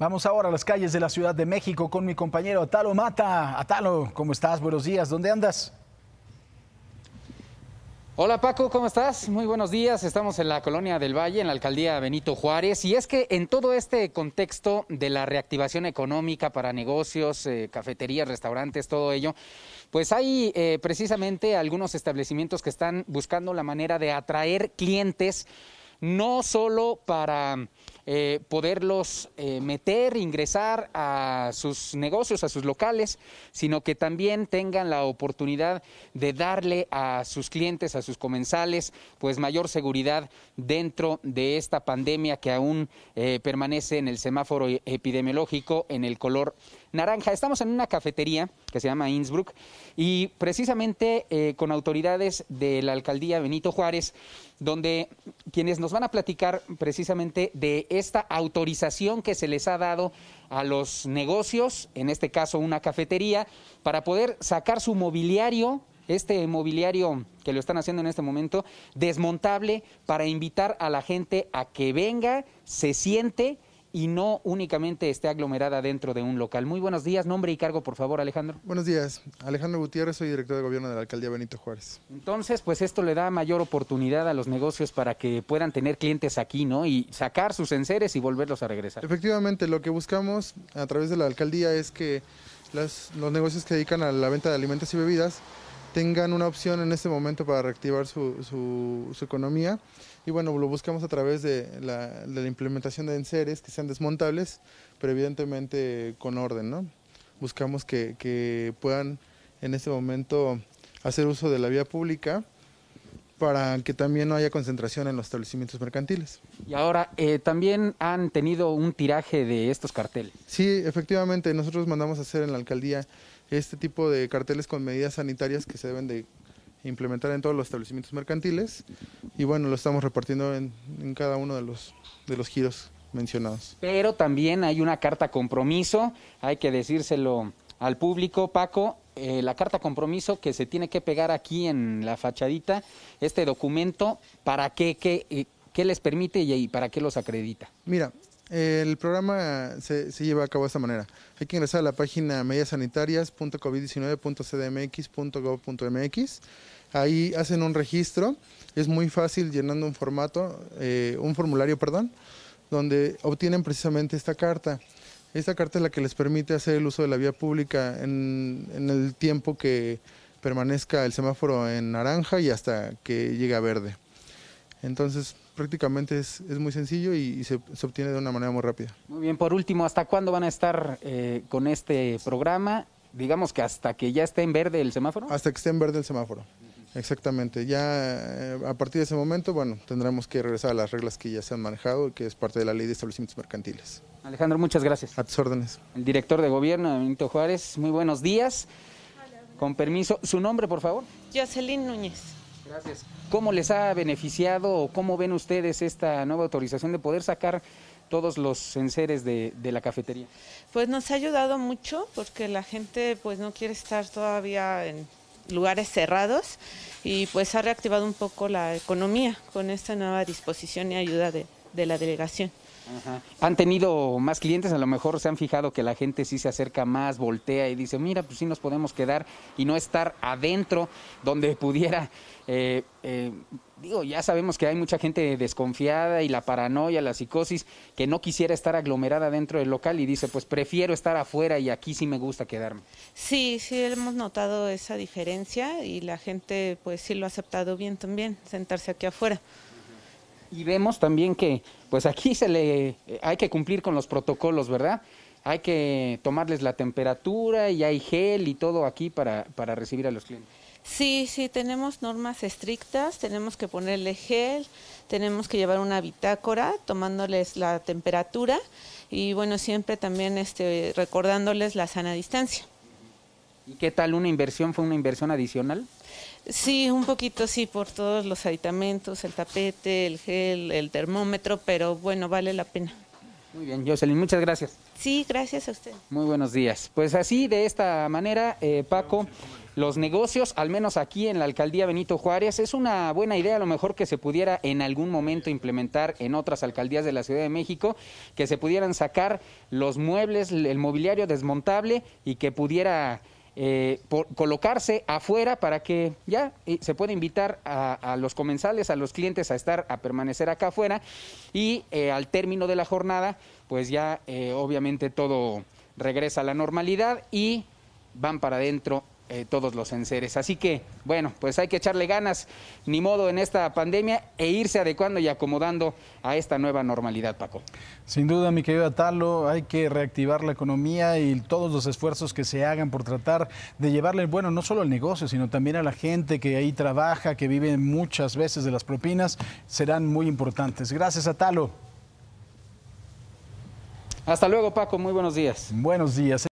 Vamos ahora a las calles de la Ciudad de México con mi compañero Atalo Mata. Atalo, ¿cómo estás? Buenos días, ¿dónde andas? Hola Paco, ¿cómo estás? Muy buenos días. Estamos en la colonia del Valle, en la alcaldía Benito Juárez. Y es que en todo este contexto de la reactivación económica para negocios, eh, cafeterías, restaurantes, todo ello, pues hay eh, precisamente algunos establecimientos que están buscando la manera de atraer clientes no solo para eh, poderlos eh, meter, ingresar a sus negocios, a sus locales, sino que también tengan la oportunidad de darle a sus clientes, a sus comensales, pues mayor seguridad dentro de esta pandemia que aún eh, permanece en el semáforo e-, epidemiológico en el color naranja. Estamos en una cafetería que se llama Innsbruck y precisamente eh, con autoridades de la alcaldía Benito Juárez, donde quienes nos van a platicar precisamente de esta autorización que se les ha dado a los negocios, en este caso una cafetería, para poder sacar su mobiliario este mobiliario que lo están haciendo en este momento, desmontable, para invitar a la gente a que venga, se siente y no únicamente esté aglomerada dentro de un local. Muy buenos días, nombre y cargo, por favor, Alejandro. Buenos días, Alejandro Gutiérrez, soy director de gobierno de la alcaldía Benito Juárez. Entonces, pues esto le da mayor oportunidad a los negocios para que puedan tener clientes aquí, ¿no? Y sacar sus enseres y volverlos a regresar. Efectivamente, lo que buscamos a través de la alcaldía es que los negocios que dedican a la venta de alimentos y bebidas tengan una opción en este momento para reactivar su, su, economía. Y bueno, lo buscamos a través de la, implementación de enseres que sean desmontables, pero evidentemente con orden, ¿no? Buscamos que, que puedan en este momento hacer uso de la vía pública para que también no haya concentración en los establecimientos mercantiles. Y ahora, eh, también han tenido un tiraje de estos carteles. Sí, efectivamente, nosotros mandamos a hacer en la alcaldía este tipo de carteles con medidas sanitarias que se deben de implementar en todos los establecimientos mercantiles y bueno, lo estamos repartiendo en, en cada uno de los, de los giros mencionados. Pero también hay una carta compromiso, hay que decírselo al público, Paco, eh, la carta compromiso que se tiene que pegar aquí en la fachadita, este documento, ¿para qué, qué, eh, les permite y, para qué los acredita? Mira, el programa se, se, lleva a cabo de esta manera. Hay que ingresar a la página mediasanitarias.covid19.cdmx.gov.mx. Ahí hacen un registro. Es muy fácil llenando un formato, eh, un formulario, perdón, donde obtienen precisamente esta carta. Esta carta es la que les permite hacer el uso de la vía pública en, el tiempo que permanezca el semáforo en naranja y hasta que llegue a verde. Entonces, prácticamente es, muy sencillo y, se, obtiene de una manera muy rápida. Muy bien, por último, ¿hasta cuándo van a estar eh, con este programa? Digamos que hasta que ya esté en verde el semáforo. Hasta que esté en verde el semáforo. Exactamente, ya eh, a partir de ese momento, bueno, tendremos que regresar a las reglas que ya se han manejado, que es parte de la ley de establecimientos mercantiles. Alejandro, muchas gracias. A tus órdenes. El director de gobierno, Benito Juárez, muy buenos días. Con permiso, su nombre, por favor. Jocelyn Núñez. Gracias. ¿Cómo les ha beneficiado o cómo ven ustedes esta nueva autorización de poder sacar todos los enseres de, de, la cafetería? Pues nos ha ayudado mucho porque la gente pues no quiere estar todavía en lugares cerrados y pues ha reactivado un poco la economía con esta nueva disposición y ayuda de, de la delegación. Han tenido más clientes, a lo mejor se han fijado que la gente sí se acerca más, voltea y dice, mira, pues sí nos podemos quedar y no estar adentro donde pudiera... Eh, eh, digo, ya sabemos que hay mucha gente desconfiada y la paranoia, la psicosis, que no quisiera estar aglomerada dentro del local y dice, pues prefiero estar afuera y aquí sí me gusta quedarme. Sí, sí, hemos notado esa diferencia y la gente pues sí lo ha aceptado bien también, sentarse aquí afuera. Y vemos también que, pues aquí se le, hay que cumplir con los protocolos, ¿verdad? Hay que tomarles la temperatura y hay gel y todo aquí para, recibir a los clientes. Sí, sí, tenemos normas estrictas, tenemos que ponerle gel, tenemos que llevar una bitácora tomándoles la temperatura y bueno, siempre también este, recordándoles la sana distancia. ¿Y qué tal una inversión? ¿Fue una inversión adicional? Sí, un poquito sí, por todos los aditamentos, el tapete, el gel, el termómetro, pero bueno, vale la pena. Muy bien, Jocelyn, muchas gracias. Sí, gracias a usted. Muy buenos días. Pues así, de esta manera, eh, Paco, los negocios, al menos aquí en la alcaldía Benito Juárez, es una buena idea a lo mejor que se pudiera en algún momento implementar en otras alcaldías de la Ciudad de México, que se pudieran sacar los muebles, el mobiliario desmontable y que pudiera eh, colocarse afuera para que ya eh, se pueda invitar a, los comensales, a los clientes a estar, a permanecer acá afuera y eh, al término de la jornada, pues ya obviamente todo regresa a la normalidad y van para adentro eh, todos los enseres. Así que, bueno, pues hay que echarle ganas, ni modo en esta pandemia, e irse adecuando y acomodando a esta nueva normalidad, Paco. Sin duda, mi querido Atalo, hay que reactivar la economía y todos los esfuerzos que se hagan por tratar de llevarle, bueno, no solo al negocio, sino también a la gente que ahí trabaja, que vive muchas veces de las propinas, serán muy importantes. Gracias, Atalo. Hasta luego, Paco. Muy buenos días. Buenos días.